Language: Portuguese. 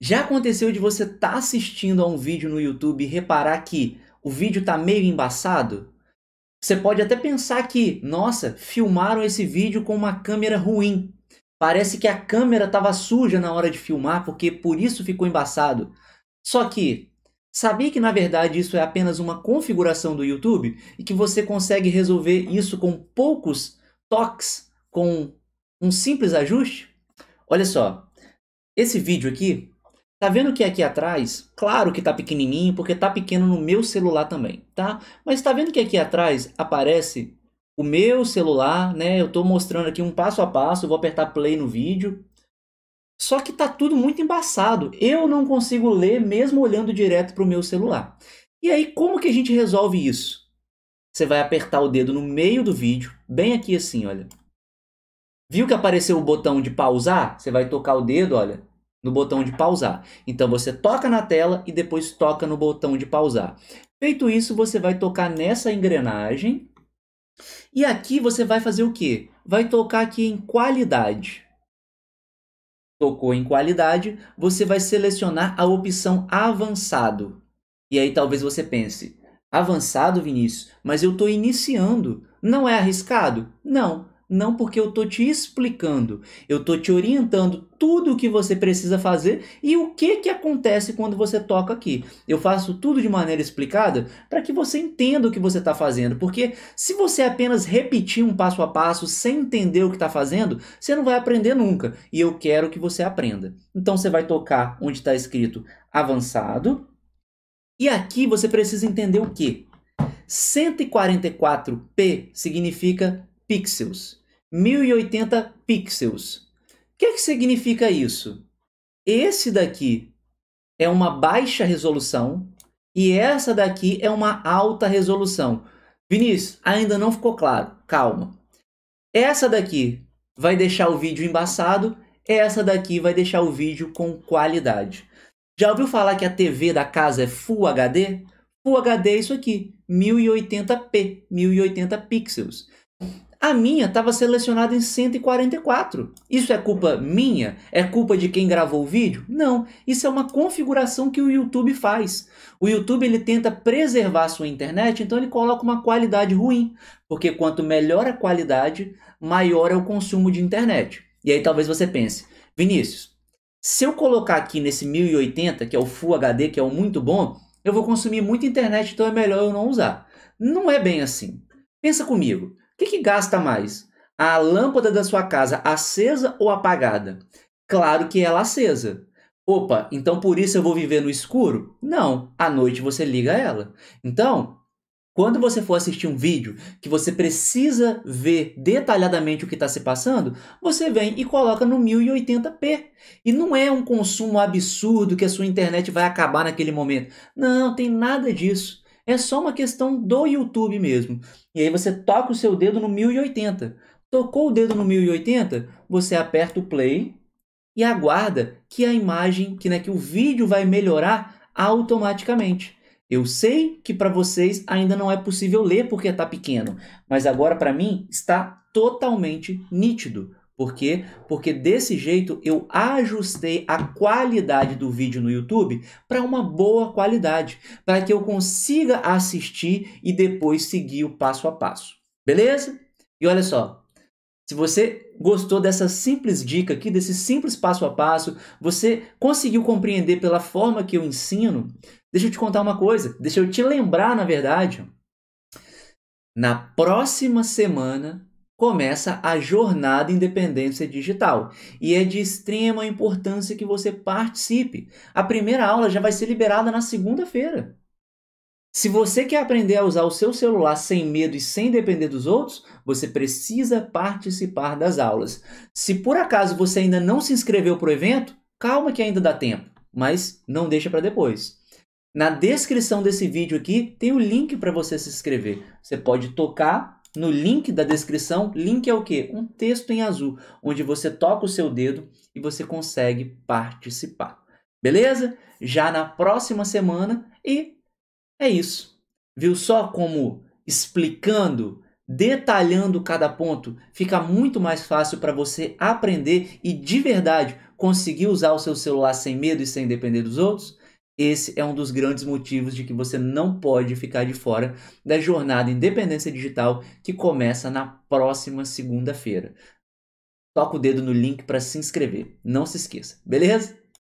Já aconteceu de você estar tá assistindo a um vídeo no YouTube e reparar que o vídeo está meio embaçado? Você pode até pensar que, nossa, filmaram esse vídeo com uma câmera ruim. Parece que a câmera estava suja na hora de filmar, porque por isso ficou embaçado. Só que, sabia que na verdade isso é apenas uma configuração do YouTube e que você consegue resolver isso com poucos toques, com um simples ajuste? Olha só, esse vídeo aqui Tá vendo que aqui atrás, claro que tá pequenininho, porque tá pequeno no meu celular também, tá? Mas tá vendo que aqui atrás aparece o meu celular, né? Eu tô mostrando aqui um passo a passo, vou apertar play no vídeo. Só que tá tudo muito embaçado. Eu não consigo ler mesmo olhando direto pro meu celular. E aí, como que a gente resolve isso? Você vai apertar o dedo no meio do vídeo, bem aqui assim, olha. Viu que apareceu o botão de pausar? Você vai tocar o dedo, olha, no botão de pausar. Então você toca na tela e depois toca no botão de pausar. Feito isso, você vai tocar nessa engrenagem. E aqui você vai fazer o quê? Vai tocar aqui em qualidade. Tocou em qualidade, você vai selecionar a opção avançado. E aí talvez você pense, avançado, Vinícius, mas eu estou iniciando. Não é arriscado? Não. Não porque eu tô te explicando, eu tô te orientando tudo o que você precisa fazer e o que que acontece quando você toca aqui. Eu faço tudo de maneira explicada para que você entenda o que você está fazendo, porque se você apenas repetir um passo a passo sem entender o que está fazendo, você não vai aprender nunca. E eu quero que você aprenda. Então você vai tocar onde está escrito avançado. E aqui você precisa entender o que. 144p significa pixels. 1080 pixels. O que, é que significa isso? Esse daqui é uma baixa resolução e essa daqui é uma alta resolução. Vinícius, ainda não ficou claro. Calma. Essa daqui vai deixar o vídeo embaçado, essa daqui vai deixar o vídeo com qualidade. Já ouviu falar que a TV da casa é Full HD? Full HD é isso aqui, 1080p, 1080 pixels. A minha estava selecionada em 144. Isso é culpa minha? É culpa de quem gravou o vídeo? Não, isso é uma configuração que o YouTube faz. O YouTube ele tenta preservar a sua internet, então ele coloca uma qualidade ruim, porque quanto melhor a qualidade, maior é o consumo de internet. E aí talvez você pense, Vinícius, se eu colocar aqui nesse 1080, que é o Full HD, que é o muito bom, eu vou consumir muita internet, então é melhor eu não usar. Não é bem assim. Pensa comigo que, que gasta mais? A lâmpada da sua casa acesa ou apagada? Claro que ela acesa. Opa, então por isso eu vou viver no escuro? Não, à noite você liga ela. Então, quando você for assistir um vídeo que você precisa ver detalhadamente o que está se passando, você vem e coloca no 1080p. E não é um consumo absurdo que a sua internet vai acabar naquele momento. Não, tem nada disso. É só uma questão do YouTube mesmo. E aí você toca o seu dedo no 1080. Tocou o dedo no 1080, você aperta o play e aguarda que a imagem, que, né, que o vídeo vai melhorar automaticamente. Eu sei que para vocês ainda não é possível ler porque está pequeno, mas agora para mim está totalmente nítido por quê? Porque desse jeito eu ajustei a qualidade do vídeo no YouTube para uma boa qualidade, para que eu consiga assistir e depois seguir o passo a passo. Beleza? E olha só, se você gostou dessa simples dica aqui, desse simples passo a passo, você conseguiu compreender pela forma que eu ensino, deixa eu te contar uma coisa, deixa eu te lembrar, na verdade. Na próxima semana começa a jornada Independência Digital. E é de extrema importância que você participe. A primeira aula já vai ser liberada na segunda-feira. Se você quer aprender a usar o seu celular sem medo e sem depender dos outros, você precisa participar das aulas. Se por acaso você ainda não se inscreveu para o evento, calma que ainda dá tempo, mas não deixa para depois. Na descrição desse vídeo aqui tem o link para você se inscrever. Você pode tocar no link da descrição. Link é o quê? Um texto em azul, onde você toca o seu dedo e você consegue participar. Beleza? Já na próxima semana e é isso. Viu só como explicando, detalhando cada ponto, fica muito mais fácil para você aprender e de verdade conseguir usar o seu celular sem medo e sem depender dos outros? Esse é um dos grandes motivos de que você não pode ficar de fora da jornada Independência Digital que começa na próxima segunda-feira. Toca o dedo no link para se inscrever, não se esqueça, beleza?